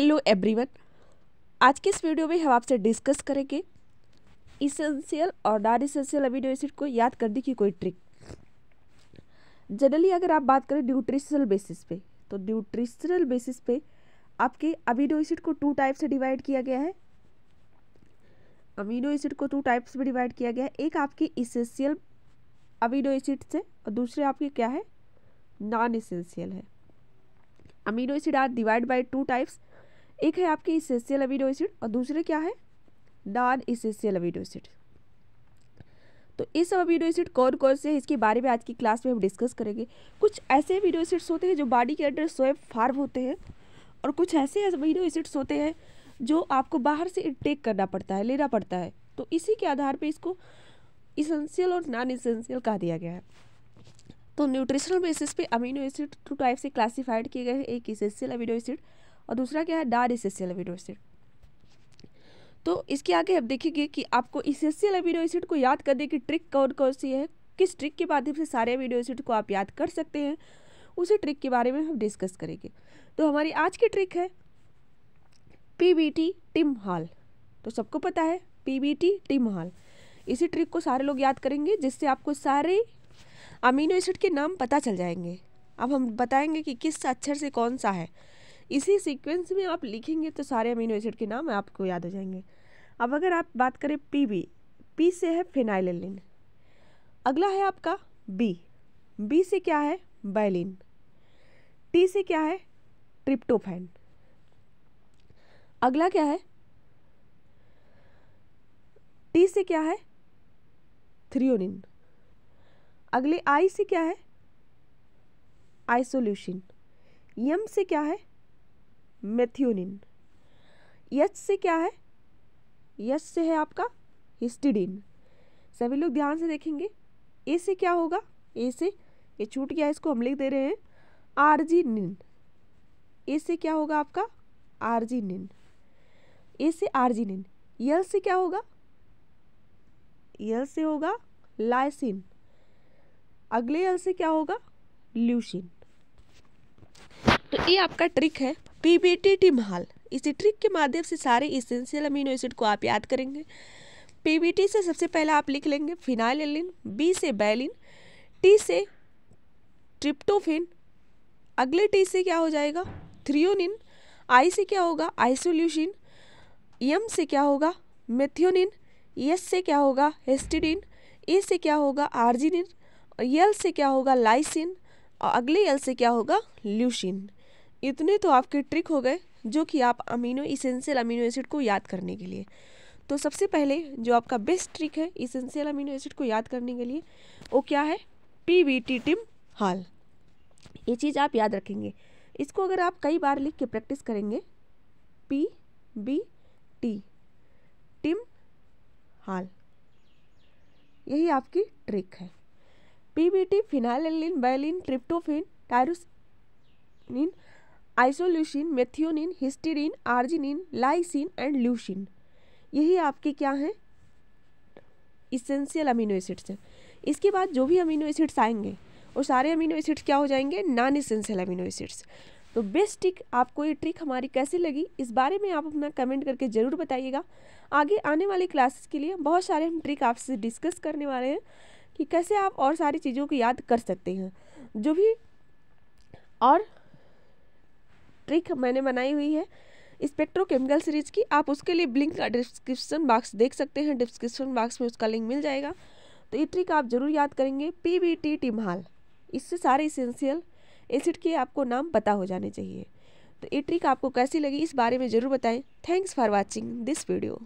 hello everyone आज के इस वीडियो में हम आपसे डिस्कस करेंगे इसेंशियल और नॉन इसेंशियल अमीनो एसिड को याद करने की कोई ट्रिक जनरली अगर आप बात करें न्यूट्रिशनल बेसिस पे तो न्यूट्रिशनल बेसिस पे आपके अमीनो एसिड को टू टाइप से डिवाइड किया गया है अमीनो एसिड को टू टाइप्स में डिवाइड किया गया है एक आपके इसेंशियल अमीनो एसिड से और दूसरे आपके क्या है नॉन इसेंशियल है amino acid are divide by two types एक है आपके इसेसियल अमीनो एसिड और दूसरे क्या है नॉन इसेसियल अमीनो एसिड तो ये सब अमीनो एसिड कौन कौन से इसके बारे में आज की क्लास में हम डिस्कस करेंगे कुछ ऐसे अमीनो एसिड्स होते हैं जो बॉडी के अंदर स्वयं फार्म होते हैं और कुछ ऐसे अमीनो एसिड्स होते हैं जो आपको बाहर से इंटेक करना पड़ता है लेना पड़ता है तो इसी के आधार पर इसको इसेंशियल और नॉन इसेंशियल कहा दिया गया है तो न्यूट्रिशनल बेसिस पे अमीनो एसिड टू टाइप से क्लासिफाइड किए गए हैं एक इसेंशियल अमीनो एसिड और दूसरा क्या है डार इसेसियल अमीनो एसिड तो इसके आगे आप देखेंगे कि आपको इसेसियल अमीनो एसिड को याद करने की ट्रिक कौन कौन सी है किस ट्रिक के माध्यम से सारे अमीनो एसिड को आप याद कर सकते हैं उसी ट्रिक के बारे में हम डिस्कस करेंगे तो हमारी आज की ट्रिक है P B T Tim Hall तो सबको पता है P B T Tim Hall इसी ट्रिक को सारे लोग याद करेंगे जिससे आपको सारे अमीनो एसिड के नाम पता चल जाएंगे अब हम बताएंगे कि किस अक्षर से कौन सा है इसी सीक्वेंस में आप लिखेंगे तो सारे अमीनो एसिड के नाम आपको याद हो जाएंगे अब अगर आप बात करें पी बी पी से है फिनाइलिन अगला है आपका बी बी से क्या है बैलिन टी से क्या है ट्रिप्टोफैन अगला क्या है टी से क्या है थ्रियोनिन अगले आई से क्या है आइसोल्यूशन यम से क्या है मेथ्यूनिन यच से क्या है यच से है आपका हिस्टिडिन सभी लोग ध्यान से देखेंगे ए से क्या होगा ए से ये छूट गया इसको हम लिख दे रहे हैं आर्जिनिन ए से क्या होगा आपका आर्जिनिन ए से आर्जिनिन यल से क्या होगा यल से होगा लाइसिन अगले यल से क्या होगा ल्यूसिन तो ये आपका ट्रिक है पीबीटीटी टिमहाल इसी ट्रिक के माध्यम से सारे इसेंशियल अमीनो एसिड को आप याद करेंगे पीबीटी से सबसे पहले आप लिख लेंगे फिनाइल एलिन बी से बैलिन टी से ट्रिप्टोफिन अगले टी से क्या हो जाएगा थ्रियोनिन आई से क्या होगा आइसोल्यूशिन यम से क्या होगा मेथियोनिन एस से क्या होगा हेस्टिडिन ए से क्या होगा आर्जिनिन यल से क्या होगा लाइसिन और अगले एल से क्या होगा ल्यूशिन इतने तो आपके ट्रिक हो गए जो कि आप अमीनो इसेंशियल अमीनो एसिड को याद करने के लिए तो सबसे पहले जो आपका बेस्ट ट्रिक है इसेंशियल अमीनो एसिड को याद करने के लिए वो क्या है P V T Tim Hall ये चीज़ आप याद रखेंगे इसको अगर आप कई बार लिख के प्रैक्टिस करेंगे P B T Tim Hall यही आपकी ट्रिक है P B T phenylalanine valine tryptophan tyrosine isoleucine methionine histidine arginine lysine and leucine यही आपके क्या हैं इसेंशियल अमीनो एसिड्स हैं इसके बाद जो भी अमीनो एसिड्स आएंगे और सारे अमीनो एसिड्स क्या हो जाएंगे नॉन इसेंशियल अमीनो एसिड्स तो बेस्ट ट्रिक आपको ये ट्रिक हमारी कैसी लगी इस बारे में आप अपना कमेंट करके ज़रूर बताइएगा आगे आने वाली क्लासेस के लिए बहुत सारे हम ट्रिक आपसे डिस्कस करने वाले हैं कि कैसे आप और सारी चीज़ों को याद कर सकते हैं जो भी और ट्रिक मैंने बनाई हुई है स्पेक्ट्रोकेमिकल सीरीज की आप उसके लिए ब्लिंक का डिस्क्रिप्शन बॉक्स देख सकते हैं डिस्क्रिप्शन बॉक्स में उसका लिंक मिल जाएगा तो ये ट्रिक आप जरूर याद करेंगे पी बी टी टिमहाल इससे सारे इसेंशियल एसिड के आपको नाम पता हो जाने चाहिए तो ये ट्रिक आपको कैसी लगी इस बारे में ज़रूर बताएं thanks for watching this video